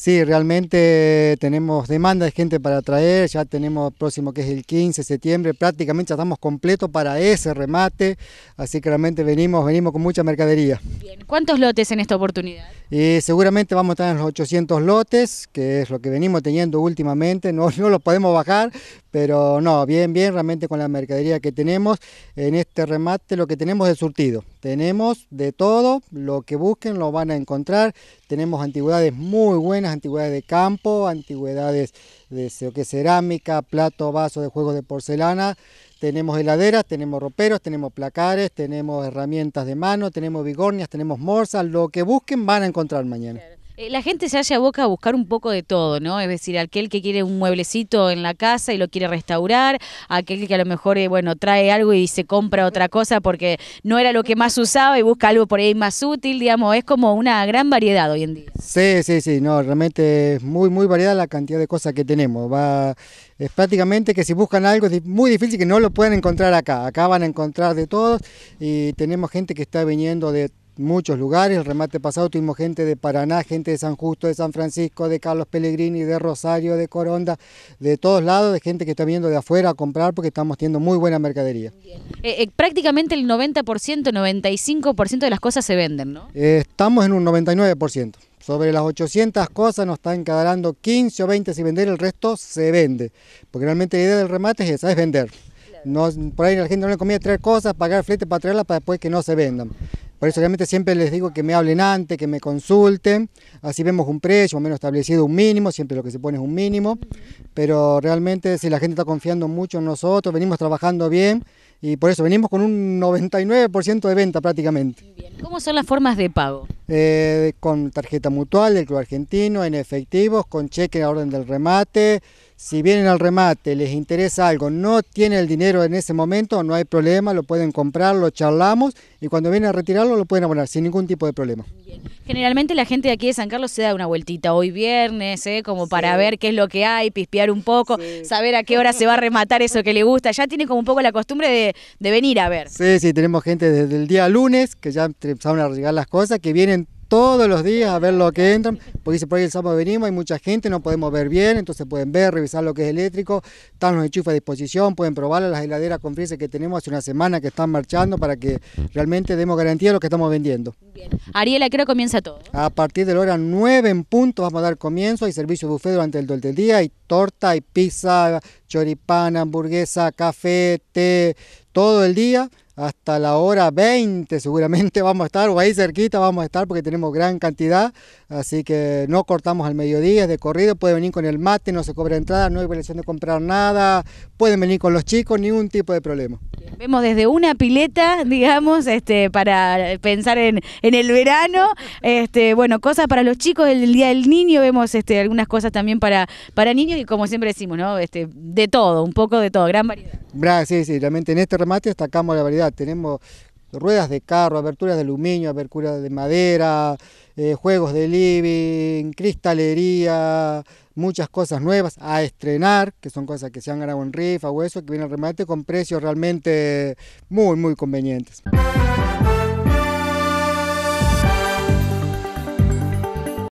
Sí, realmente tenemos demanda de gente para traer, ya tenemos próximo que es el 15 de septiembre, prácticamente ya estamos completos para ese remate, así que realmente venimos, venimos con mucha mercadería. Bien. ¿Cuántos lotes en esta oportunidad? seguramente vamos a estar en los 800 lotes, que es lo que venimos teniendo últimamente, no, no los podemos bajar, pero no, bien, bien, realmente con la mercadería que tenemos, en este remate lo que tenemos es surtido. Tenemos de todo, lo que busquen lo van a encontrar. Tenemos antigüedades muy buenas, antigüedades de campo, antigüedades de cerámica, plato, vaso de juegos de porcelana. Tenemos heladeras, tenemos roperos, tenemos placares, tenemos herramientas de mano, tenemos bigornias, tenemos morsas. Lo que busquen van a encontrar mañana. Eh, la gente se halla boca a buscar un poco de todo, ¿no? Es decir, aquel que quiere un mueblecito en la casa y lo quiere restaurar, aquel que a lo mejor, eh, bueno, trae algo y se compra otra cosa porque no era lo que más usaba y busca algo por ahí más útil, digamos, es como una gran variedad hoy en día. Sí, sí, sí, no, realmente es muy, muy variada la cantidad de cosas que tenemos. Va, es prácticamente que si buscan algo es muy difícil que no lo puedan encontrar acá. Acá van a encontrar de todos y tenemos gente que está viniendo de muchos lugares. El remate pasado tuvimos gente de Paraná, gente de San Justo, de San Francisco, de Carlos Pellegrini, de Rosario, de Coronda, de todos lados, de gente que está viendo de afuera a comprar porque estamos teniendo muy buena mercadería. Eh, eh, prácticamente el 90%, 95% de las cosas se venden, ¿no? Eh, estamos en un 99%. Sobre las 800 cosas nos están quedando 15 o 20 sin vender, el resto se vende. Porque realmente la idea del remate es esa, es vender. No, por ahí la gente no le conviene traer cosas, pagar flete para traerlas para después que no se vendan. Por eso realmente siempre les digo que me hablen antes, que me consulten, así vemos un precio, o menos establecido un mínimo, siempre lo que se pone es un mínimo, pero realmente si la gente está confiando mucho en nosotros, venimos trabajando bien y por eso venimos con un 99% de venta prácticamente. ¿Cómo son las formas de pago? Eh, con tarjeta mutual del Club Argentino, en efectivos, con cheque a orden del remate. Si vienen al remate, les interesa algo, no tienen el dinero en ese momento, no hay problema, lo pueden comprar, lo charlamos y cuando vienen a retirarlo lo pueden abonar sin ningún tipo de problema. Generalmente la gente de aquí de San Carlos se da una vueltita hoy viernes, eh, como para ver qué es lo que hay, pispear un poco, saber a qué hora se va a rematar eso que le gusta. Ya tiene como un poco la costumbre de, venir a ver. Sí, sí, tenemos gente desde el día lunes que ya empezaron a llegar las cosas, que vienen todos los días a ver lo que entran, porque dice por ahí el sábado venimos, hay mucha gente, no podemos ver bien, entonces pueden ver, revisar lo que es eléctrico, están los enchufes a disposición, pueden probar las heladeras con frises que tenemos hace una semana que están marchando para que realmente demos garantía de lo que estamos vendiendo. Ariela, creo que comienza todo. A partir de la hora 9 en punto vamos a dar comienzo, hay servicio buffet durante el, durante del día, hay torta, hay pizza, choripán, hamburguesa, café, té, todo el día hasta la hora 20 seguramente vamos a estar, o ahí cerquita vamos a estar porque tenemos gran cantidad, así que no cortamos al mediodía, es de corrido, pueden venir con el mate, no se cobra entrada, no hay obligación de comprar nada, pueden venir con los chicos, ningún tipo de problema. Vemos desde una pileta, digamos, este, para pensar en, el verano. Este, bueno, cosas para los chicos del Día del Niño, vemos este, algunas cosas también para, para niños y como siempre decimos, ¿no? Este, de todo, un poco de todo, gran variedad. Sí, sí, realmente en este remate destacamos la variedad. Tenemos ruedas de carro, aberturas de aluminio, aberturas de madera, eh, juegos de living, cristalería, muchas cosas nuevas a estrenar, que son cosas que se han ganado en rifa o eso, que vienen al remate con precios realmente muy, muy convenientes.